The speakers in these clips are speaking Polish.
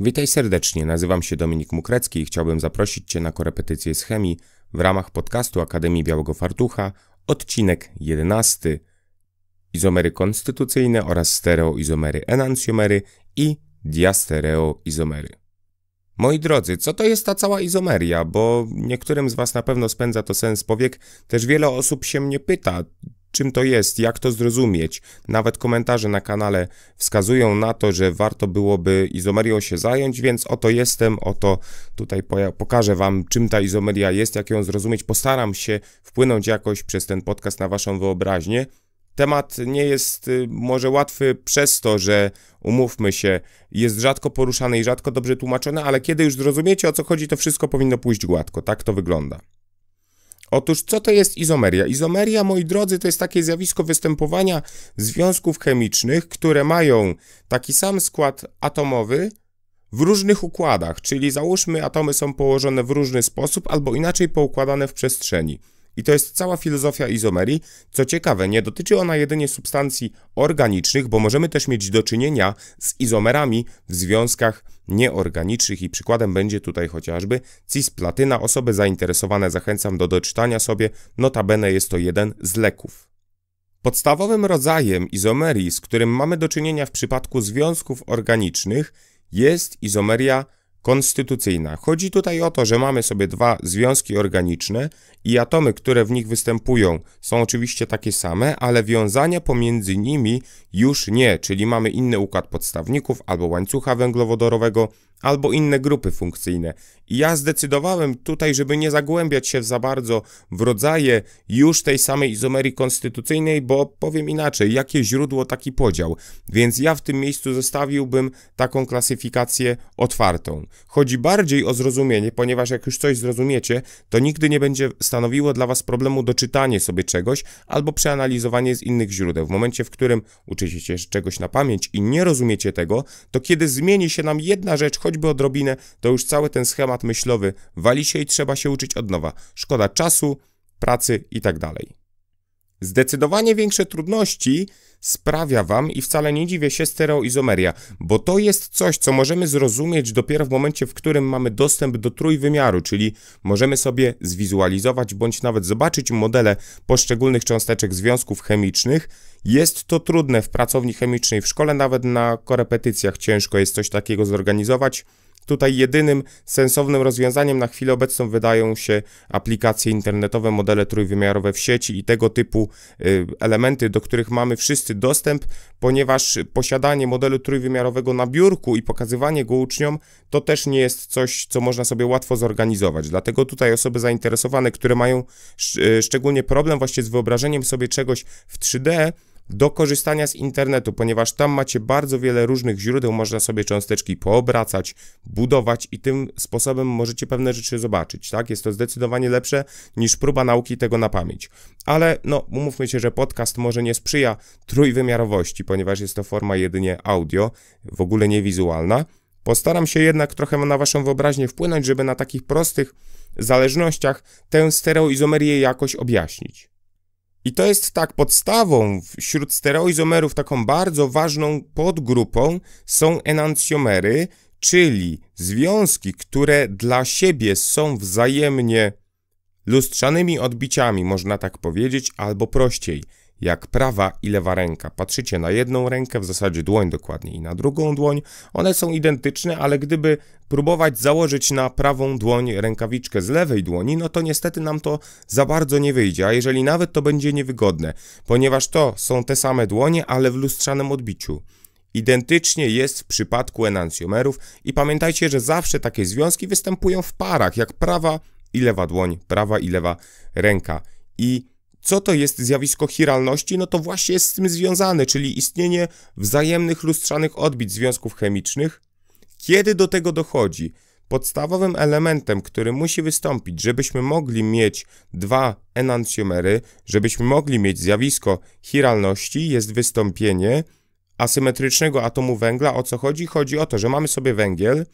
Witaj serdecznie, nazywam się Dominik Mukrecki i chciałbym zaprosić Cię na korepetycję z chemii w ramach podcastu Akademii Białego Fartucha, odcinek 11. Izomery konstytucyjne oraz stereoizomery enancjomery i diastereoizomery. Moi drodzy, co to jest ta cała izomeria? Bo niektórym z Was na pewno spędza to sens powiek. Też wiele osób się mnie pyta, czym to jest, jak to zrozumieć. Nawet komentarze na kanale wskazują na to, że warto byłoby izomerią się zająć, więc oto jestem, oto tutaj pokażę Wam, czym ta izomeria jest, jak ją zrozumieć. Postaram się wpłynąć jakoś przez ten podcast na Waszą wyobraźnię. Temat nie jest y, może łatwy przez to, że umówmy się, jest rzadko poruszany i rzadko dobrze tłumaczony, ale kiedy już zrozumiecie o co chodzi, to wszystko powinno pójść gładko. Tak to wygląda. Otóż co to jest izomeria? Izomeria, moi drodzy, to jest takie zjawisko występowania związków chemicznych, które mają taki sam skład atomowy w różnych układach, czyli załóżmy atomy są położone w różny sposób albo inaczej poukładane w przestrzeni. I to jest cała filozofia izomerii. Co ciekawe, nie dotyczy ona jedynie substancji organicznych, bo możemy też mieć do czynienia z izomerami w związkach nieorganicznych i przykładem będzie tutaj chociażby cisplatyna. Osoby zainteresowane zachęcam do doczytania sobie, notabene jest to jeden z leków. Podstawowym rodzajem izomerii, z którym mamy do czynienia w przypadku związków organicznych, jest izomeria konstytucyjna. Chodzi tutaj o to, że mamy sobie dwa związki organiczne i atomy, które w nich występują, są oczywiście takie same, ale wiązania pomiędzy nimi już nie, czyli mamy inny układ podstawników albo łańcucha węglowodorowego, albo inne grupy funkcyjne. I ja zdecydowałem tutaj, żeby nie zagłębiać się za bardzo w rodzaje już tej samej izomerii konstytucyjnej, bo powiem inaczej, jakie źródło taki podział. Więc ja w tym miejscu zostawiłbym taką klasyfikację otwartą. Chodzi bardziej o zrozumienie, ponieważ jak już coś zrozumiecie, to nigdy nie będzie stanowiło stanowiło dla Was problemu doczytanie sobie czegoś albo przeanalizowanie z innych źródeł. W momencie, w którym uczycie się czegoś na pamięć i nie rozumiecie tego, to kiedy zmieni się nam jedna rzecz, choćby odrobinę, to już cały ten schemat myślowy wali się i trzeba się uczyć od nowa. Szkoda czasu, pracy i tak dalej. Zdecydowanie większe trudności sprawia wam i wcale nie dziwię się stereoizomeria, bo to jest coś, co możemy zrozumieć dopiero w momencie, w którym mamy dostęp do trójwymiaru, czyli możemy sobie zwizualizować bądź nawet zobaczyć modele poszczególnych cząsteczek związków chemicznych. Jest to trudne w pracowni chemicznej, w szkole, nawet na korepetycjach ciężko jest coś takiego zorganizować. Tutaj jedynym sensownym rozwiązaniem na chwilę obecną wydają się aplikacje internetowe, modele trójwymiarowe w sieci i tego typu y, elementy, do których mamy wszyscy dostęp, ponieważ posiadanie modelu trójwymiarowego na biurku i pokazywanie go uczniom to też nie jest coś, co można sobie łatwo zorganizować. Dlatego tutaj osoby zainteresowane, które mają y, szczególnie problem właśnie z wyobrażeniem sobie czegoś w 3D, do korzystania z internetu, ponieważ tam macie bardzo wiele różnych źródeł, można sobie cząsteczki poobracać, budować i tym sposobem możecie pewne rzeczy zobaczyć, tak? Jest to zdecydowanie lepsze niż próba nauki tego na pamięć. Ale no, umówmy się, że podcast może nie sprzyja trójwymiarowości, ponieważ jest to forma jedynie audio, w ogóle nie wizualna. Postaram się jednak trochę na waszą wyobraźnię wpłynąć, żeby na takich prostych zależnościach tę stereoizomerię jakoś objaśnić. I to jest tak podstawą wśród stereoizomerów taką bardzo ważną podgrupą są enancjomery, czyli związki, które dla siebie są wzajemnie lustrzanymi odbiciami, można tak powiedzieć, albo prościej – jak prawa i lewa ręka. Patrzycie na jedną rękę, w zasadzie dłoń dokładnie, i na drugą dłoń. One są identyczne, ale gdyby próbować założyć na prawą dłoń rękawiczkę z lewej dłoni, no to niestety nam to za bardzo nie wyjdzie, a jeżeli nawet to będzie niewygodne, ponieważ to są te same dłonie, ale w lustrzanym odbiciu. Identycznie jest w przypadku enancjomerów i pamiętajcie, że zawsze takie związki występują w parach, jak prawa i lewa dłoń, prawa i lewa ręka. I co to jest zjawisko chiralności? No to właśnie jest z tym związane, czyli istnienie wzajemnych lustrzanych odbić związków chemicznych. Kiedy do tego dochodzi? Podstawowym elementem, który musi wystąpić, żebyśmy mogli mieć dwa enancjomery, żebyśmy mogli mieć zjawisko chiralności, jest wystąpienie asymetrycznego atomu węgla. O co chodzi? Chodzi o to, że mamy sobie węgiel,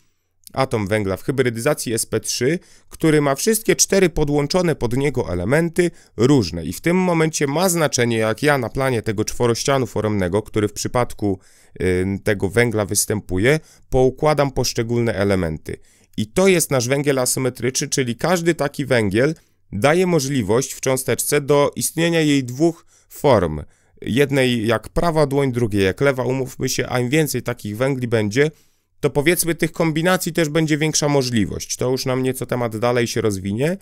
atom węgla w hybrydyzacji sp3, który ma wszystkie cztery podłączone pod niego elementy różne i w tym momencie ma znaczenie, jak ja na planie tego czworościanu foremnego, który w przypadku y, tego węgla występuje, poukładam poszczególne elementy. I to jest nasz węgiel asymetryczny, czyli każdy taki węgiel daje możliwość w cząsteczce do istnienia jej dwóch form. Jednej jak prawa dłoń, drugiej jak lewa, umówmy się, a im więcej takich węgli będzie, to powiedzmy tych kombinacji też będzie większa możliwość. To już nam nieco temat dalej się rozwinie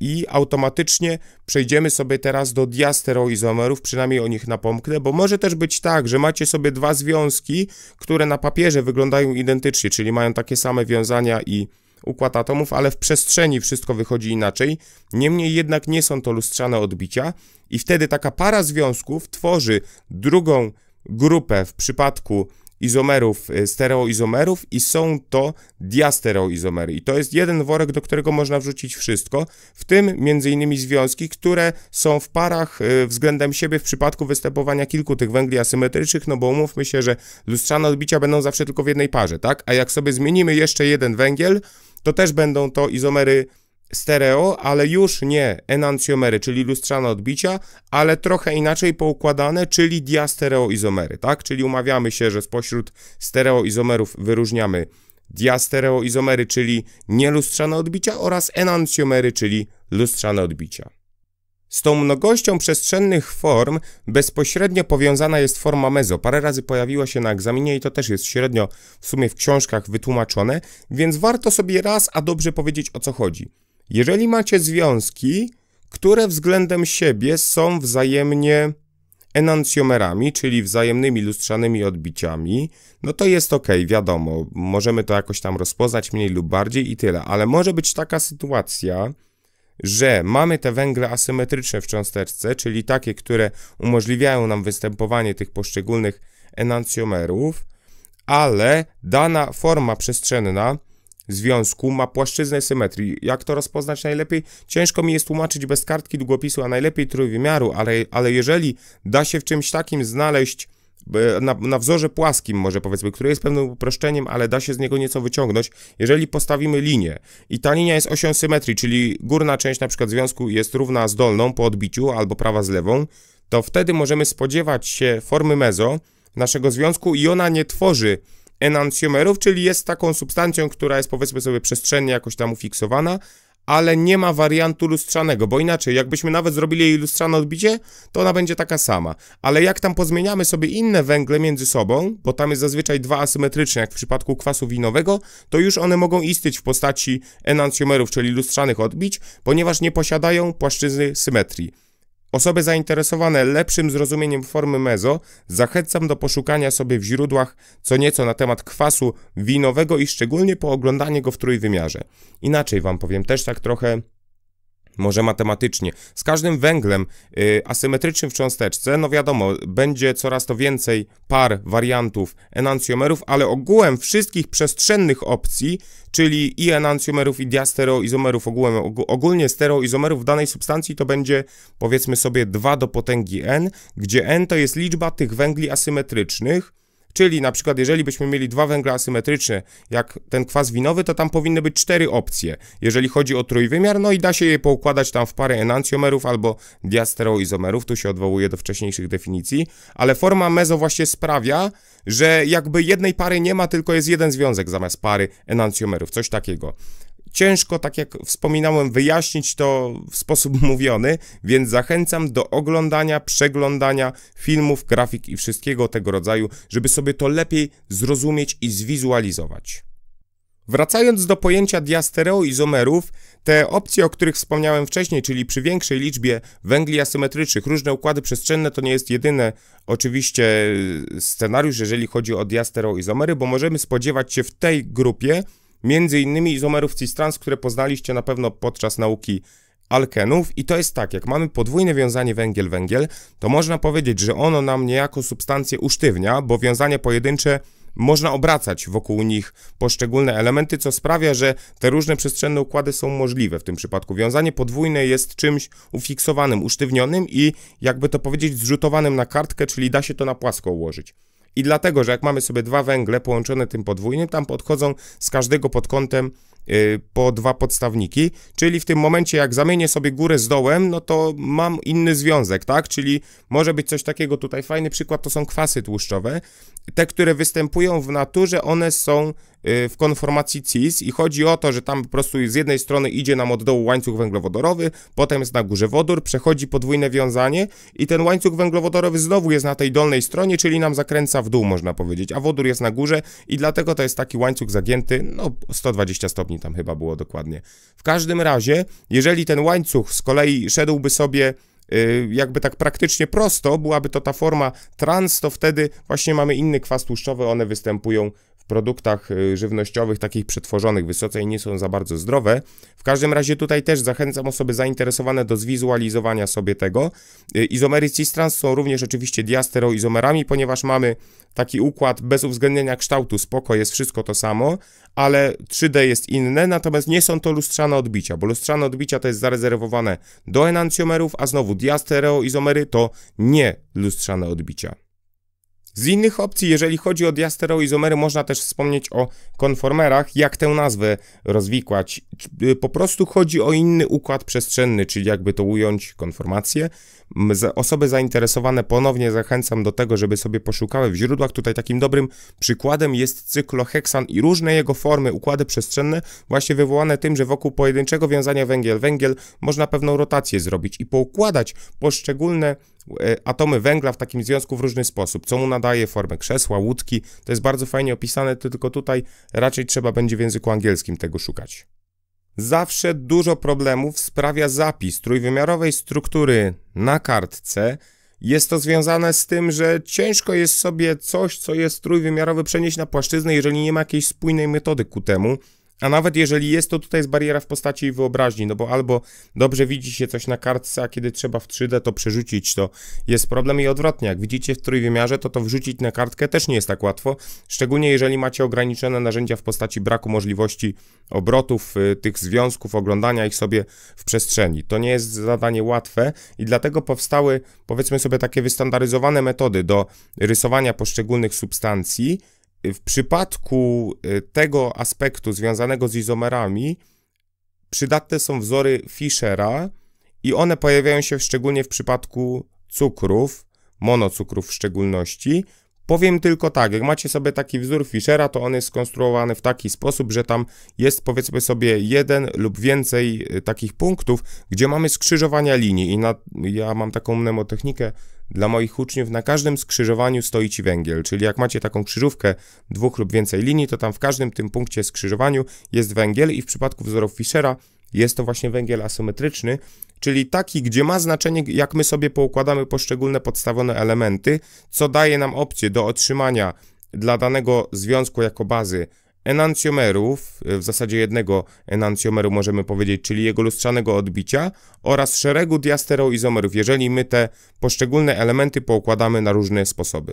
i automatycznie przejdziemy sobie teraz do diasteroizomerów, przynajmniej o nich napomknę, bo może też być tak, że macie sobie dwa związki, które na papierze wyglądają identycznie, czyli mają takie same wiązania i układ atomów, ale w przestrzeni wszystko wychodzi inaczej. Niemniej jednak nie są to lustrzane odbicia i wtedy taka para związków tworzy drugą grupę w przypadku izomerów, y, stereoizomerów i są to diastereoizomery. I to jest jeden worek, do którego można wrzucić wszystko, w tym m.in. związki, które są w parach y, względem siebie w przypadku występowania kilku tych węgli asymetrycznych, no bo umówmy się, że lustrzane odbicia będą zawsze tylko w jednej parze, tak? A jak sobie zmienimy jeszcze jeden węgiel, to też będą to izomery stereo, ale już nie enancjomery, czyli lustrzane odbicia, ale trochę inaczej poukładane, czyli diastereoizomery, tak? Czyli umawiamy się, że spośród stereoizomerów wyróżniamy diastereoizomery, czyli nielustrzane odbicia oraz enancjomery, czyli lustrzane odbicia. Z tą mnogością przestrzennych form bezpośrednio powiązana jest forma mezo. Parę razy pojawiła się na egzaminie i to też jest średnio w sumie w książkach wytłumaczone, więc warto sobie raz a dobrze powiedzieć o co chodzi. Jeżeli macie związki, które względem siebie są wzajemnie enancjomerami, czyli wzajemnymi lustrzanymi odbiciami, no to jest ok, wiadomo, możemy to jakoś tam rozpoznać mniej lub bardziej i tyle, ale może być taka sytuacja, że mamy te węgle asymetryczne w cząsteczce, czyli takie, które umożliwiają nam występowanie tych poszczególnych enancjomerów, ale dana forma przestrzenna związku ma płaszczyznę symetrii. Jak to rozpoznać najlepiej? Ciężko mi jest tłumaczyć bez kartki długopisu, a najlepiej trójwymiaru, ale, ale jeżeli da się w czymś takim znaleźć e, na, na, wzorze płaskim, może powiedzmy, który jest pewnym uproszczeniem, ale da się z niego nieco wyciągnąć, jeżeli postawimy linię i ta linia jest osią symetrii, czyli górna część na przykład związku jest równa z dolną po odbiciu albo prawa z lewą, to wtedy możemy spodziewać się formy mezo naszego związku i ona nie tworzy enancjomerów, czyli jest taką substancją, która jest powiedzmy sobie przestrzennie jakoś tam ufiksowana, ale nie ma wariantu lustrzanego, bo inaczej, jakbyśmy nawet zrobili jej lustrzane odbicie, to ona będzie taka sama. Ale jak tam pozmieniamy sobie inne węgle między sobą, bo tam jest zazwyczaj dwa asymetryczne, jak w przypadku kwasu winowego, to już one mogą istnieć w postaci enancjomerów, czyli lustrzanych odbić, ponieważ nie posiadają płaszczyzny symetrii. Osoby zainteresowane lepszym zrozumieniem formy mezo zachęcam do poszukania sobie w źródłach co nieco na temat kwasu winowego i szczególnie po oglądanie go w trójwymiarze. Inaczej wam powiem, też tak trochę może matematycznie. Z każdym węglem y, asymetrycznym w cząsteczce, no wiadomo, będzie coraz to więcej par wariantów enancjomerów, ale ogółem wszystkich przestrzennych opcji, czyli i enancjomerów, i diastereoizomerów, ogółem, ogólnie stereoizomerów w danej substancji to będzie powiedzmy sobie 2 do potęgi n, gdzie n to jest liczba tych węgli asymetrycznych, Czyli na przykład, jeżeli byśmy mieli dwa węgla asymetryczne, jak ten kwas winowy, to tam powinny być cztery opcje, jeżeli chodzi o trójwymiar, no i da się je poukładać tam w parę enantiomerów albo diasteroizomerów, tu się odwołuję do wcześniejszych definicji, ale forma mezo właśnie sprawia, że jakby jednej pary nie ma, tylko jest jeden związek zamiast pary enantiomerów, coś takiego. Ciężko, tak jak wspominałem, wyjaśnić to w sposób mówiony, więc zachęcam do oglądania, przeglądania filmów, grafik i wszystkiego tego rodzaju, żeby sobie to lepiej zrozumieć i zwizualizować. Wracając do pojęcia diastereoizomerów, te opcje, o których wspomniałem wcześniej, czyli przy większej liczbie węgli asymetrycznych, różne układy przestrzenne, to nie jest jedyny oczywiście e, scenariusz, jeżeli chodzi o diastereoizomery, bo możemy spodziewać się w tej grupie między innymi izomerów cis-trans, które poznaliście na pewno podczas nauki alkenów i to jest tak, jak mamy podwójne wiązanie węgiel-węgiel, to można powiedzieć, że ono nam niejako substancję usztywnia, bo wiązanie pojedyncze można obracać wokół nich poszczególne elementy, co sprawia, że te różne przestrzenne układy są możliwe w tym przypadku. Wiązanie podwójne jest czymś ufiksowanym, usztywnionym i jakby to powiedzieć zrzutowanym na kartkę, czyli da się to na płasko ułożyć. I dlatego, że jak mamy sobie dwa węgle połączone tym podwójnym, tam podchodzą z każdego pod kątem y, po dwa podstawniki, czyli w tym momencie jak zamienię sobie górę z dołem, no to mam inny związek, tak? Czyli może być coś takiego tutaj, fajny przykład to są kwasy tłuszczowe. Te, które występują w naturze, one są Y, w konformacji cis i chodzi o to, że tam po prostu z jednej strony idzie nam od dołu łańcuch węglowodorowy, potem jest na górze wodór, przechodzi podwójne wiązanie i ten łańcuch węglowodorowy znowu jest na tej dolnej stronie, czyli nam zakręca w dół, można powiedzieć, a wodór jest na górze i dlatego to jest taki łańcuch zagięty, no 120 stopni tam chyba było dokładnie. W każdym razie, jeżeli ten łańcuch z kolei szedłby sobie y, jakby tak praktycznie prosto, byłaby to ta forma trans, to wtedy właśnie mamy inny kwas tłuszczowy, one występują produktach y, żywnościowych, takich przetworzonych wysoce i nie są za bardzo zdrowe. W każdym razie tutaj też zachęcam osoby zainteresowane do zwizualizowania sobie tego. Y, Izomery cistrans są również oczywiście diasteroizomerami, ponieważ mamy taki układ bez uwzględnienia kształtu, spoko, jest wszystko to samo, ale 3D jest inne, natomiast nie są to lustrzane odbicia, bo lustrzane odbicia to jest zarezerwowane do enancjomerów, a znowu diastereoizomery to nie lustrzane odbicia. Z innych opcji, jeżeli chodzi o diastereoizomery, można też wspomnieć o konformerach, jak tę nazwę rozwikłać. Y, po prostu chodzi o inny układ przestrzenny, czyli jakby to ująć konformację. Osoby zainteresowane ponownie zachęcam do tego, żeby sobie poszukały w źródłach. Tutaj takim dobrym przykładem jest cykloheksan i różne jego formy, układy przestrzenne, właśnie wywołane tym, że wokół pojedynczego wiązania węgiel-węgiel można pewną rotację zrobić i poukładać poszczególne E, atomy węgla w takim związku w różny sposób, co mu nadaje formę krzesła, łódki. To jest bardzo fajnie opisane, tylko tutaj raczej trzeba będzie w języku angielskim tego szukać. Zawsze dużo problemów sprawia zapis trójwymiarowej struktury na kartce. Jest to związane z tym, że ciężko jest sobie coś, co jest trójwymiarowe, przenieść na płaszczyznę, jeżeli nie ma jakiejś spójnej metody ku temu. A nawet jeżeli jest, to tutaj jest bariera w postaci wyobraźni, no bo albo dobrze widzi się coś na kartce, a kiedy trzeba w 3D to przerzucić, to jest problem i odwrotnie. Jak widzicie w trójwymiarze, to to wrzucić na kartkę też nie jest tak łatwo, szczególnie jeżeli macie ograniczone narzędzia w postaci braku możliwości obrotów y, tych związków, oglądania ich sobie w przestrzeni. To nie jest zadanie łatwe i dlatego powstały, powiedzmy sobie, takie wystandaryzowane metody do rysowania poszczególnych substancji, w przypadku y, tego aspektu związanego z izomerami, przydatne są wzory Fischera i one pojawiają się szczególnie w przypadku cukrów, monocukrów w szczególności. Powiem tylko tak, jak macie sobie taki wzór Fischera, to on jest skonstruowany w taki sposób, że tam jest powiedzmy sobie jeden lub więcej y, takich punktów, gdzie mamy skrzyżowania linii i na, ja mam taką mnemotechnikę, dla moich uczniów na każdym skrzyżowaniu stoi ci węgiel, czyli jak macie taką krzyżówkę dwóch lub więcej linii, to tam w każdym tym punkcie skrzyżowaniu jest węgiel i w przypadku wzorów Fischera jest to właśnie węgiel asymetryczny, czyli taki, gdzie ma znaczenie, jak my sobie poukładamy poszczególne podstawowe elementy, co daje nam opcję do otrzymania dla danego związku jako bazy enancjomerów, w zasadzie jednego enancjomeru możemy powiedzieć, czyli jego lustrzanego odbicia oraz szeregu diastereoizomerów, jeżeli my te poszczególne elementy poukładamy na różne sposoby.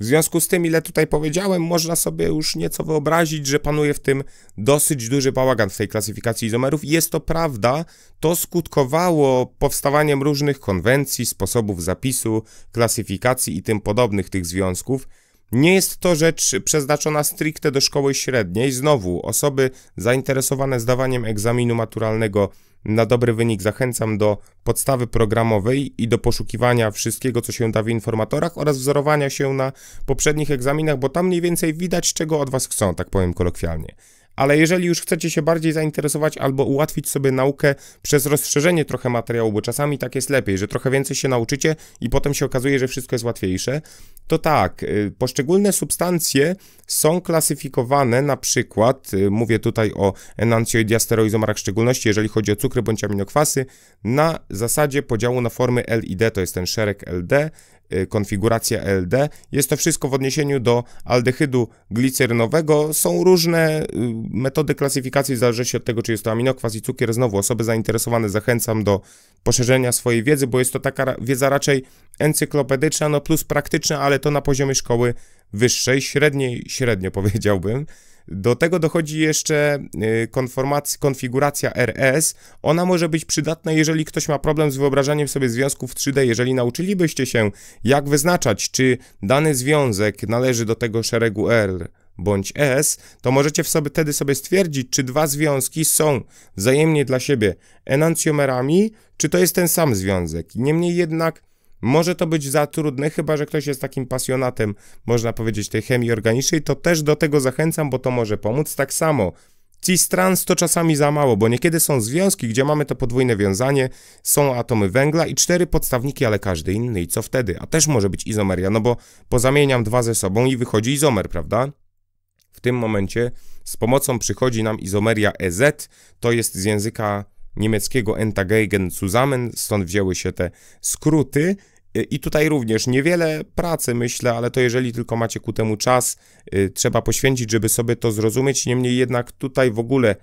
W związku z tym, ile tutaj powiedziałem, można sobie już nieco wyobrazić, że panuje w tym dosyć duży bałagan w tej klasyfikacji izomerów. Jest to prawda, to skutkowało powstawaniem różnych konwencji, sposobów zapisu, klasyfikacji i tym podobnych tych związków. Nie jest to rzecz przeznaczona stricte do szkoły średniej. Znowu, osoby zainteresowane zdawaniem egzaminu maturalnego na dobry wynik zachęcam do podstawy programowej i do poszukiwania wszystkiego, co się da w informatorach oraz wzorowania się na poprzednich egzaminach, bo tam mniej więcej widać, czego od Was chcą, tak powiem kolokwialnie. Ale jeżeli już chcecie się bardziej zainteresować albo ułatwić sobie naukę przez rozszerzenie trochę materiału, bo czasami tak jest lepiej, że trochę więcej się nauczycie i potem się okazuje, że wszystko jest łatwiejsze, to tak, y, poszczególne substancje są klasyfikowane na przykład, y, mówię tutaj o enancjoidiasteroizomarach w szczególności, jeżeli chodzi o cukry bądź aminokwasy, na zasadzie podziału na formy LID, to jest ten szereg LD, Y, konfiguracja LD. Jest to wszystko w odniesieniu do aldehydu glicerynowego. Są różne y, metody klasyfikacji w zależności od tego, czy jest to aminokwas i cukier. Znowu osoby zainteresowane zachęcam do poszerzenia swojej wiedzy, bo jest to taka wiedza raczej encyklopedyczna, no plus praktyczna, ale to na poziomie szkoły wyższej, średniej, średnio powiedziałbym. Do tego dochodzi jeszcze y, konfiguracja RS. Ona może być przydatna, jeżeli ktoś ma problem z wyobrażaniem sobie związków 3D. Jeżeli nauczylibyście się, jak wyznaczać, czy dany związek należy do tego szeregu R bądź S, to możecie w sobie, wtedy sobie stwierdzić, czy dwa związki są wzajemnie dla siebie enancjomerami, czy to jest ten sam związek. Niemniej jednak może to być za trudne, chyba że ktoś jest takim pasjonatem, można powiedzieć, tej chemii organicznej, to też do tego zachęcam, bo to może pomóc. Tak samo Cis trans to czasami za mało, bo niekiedy są związki, gdzie mamy to podwójne wiązanie, są atomy węgla i cztery podstawniki, ale każdy inny i co wtedy? A też może być izomeria, no bo pozamieniam dwa ze sobą i wychodzi izomer, prawda? W tym momencie z pomocą przychodzi nam izomeria EZ, to jest z języka niemieckiego Entagegen Zusammen, stąd wzięły się te skróty. Y, I tutaj również niewiele pracy, myślę, ale to jeżeli tylko macie ku temu czas, y, trzeba poświęcić, żeby sobie to zrozumieć. Niemniej jednak tutaj w ogóle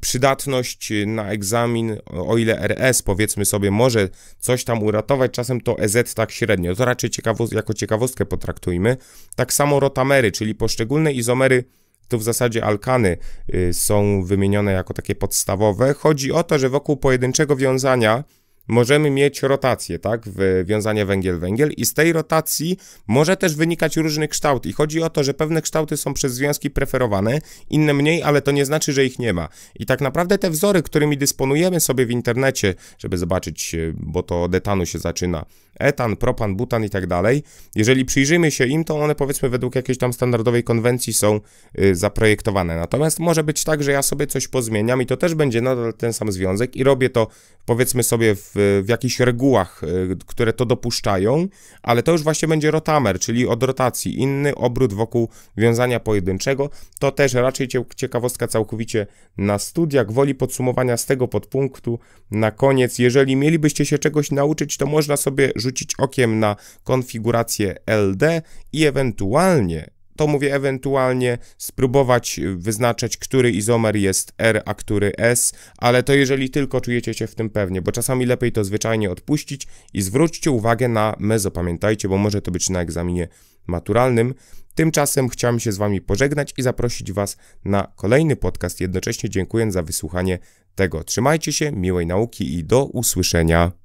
przydatność y, na egzamin, o ile RS powiedzmy sobie może coś tam uratować, czasem to EZ tak średnio. To raczej ciekawo, jako ciekawostkę potraktujmy. Tak samo rotamery, czyli poszczególne izomery tu w zasadzie alkany y, są wymienione jako takie podstawowe. Chodzi o to, że wokół pojedynczego wiązania możemy mieć rotację, tak, w wiązanie węgiel-węgiel i z tej rotacji może też wynikać różny kształt i chodzi o to, że pewne kształty są przez związki preferowane, inne mniej, ale to nie znaczy, że ich nie ma. I tak naprawdę te wzory, którymi dysponujemy sobie w internecie, żeby zobaczyć, e, bo to od etanu się zaczyna, etan, propan, butan i tak dalej, jeżeli przyjrzymy się im, to one powiedzmy według jakiejś tam standardowej konwencji są y, zaprojektowane. Natomiast może być tak, że ja sobie coś pozmieniam i to też będzie nadal ten sam związek i robię to powiedzmy sobie w w, jakichś regułach, y, które to dopuszczają, ale to już właśnie będzie rotamer, czyli od rotacji inny obrót wokół wiązania pojedynczego. To też raczej ciekawostka całkowicie na studiach. Woli podsumowania z tego podpunktu na koniec. Jeżeli mielibyście się czegoś nauczyć, to można sobie rzucić okiem na konfigurację LD i ewentualnie to mówię ewentualnie spróbować y, wyznaczać, który izomer jest R, a który S, ale to jeżeli tylko czujecie się w tym pewnie, bo czasami lepiej to zwyczajnie odpuścić i zwróćcie uwagę na mezo, pamiętajcie, bo może to być na egzaminie maturalnym. Tymczasem chciałem się z Wami pożegnać i zaprosić Was na kolejny podcast. Jednocześnie dziękuję za wysłuchanie tego. Trzymajcie się, miłej nauki i do usłyszenia.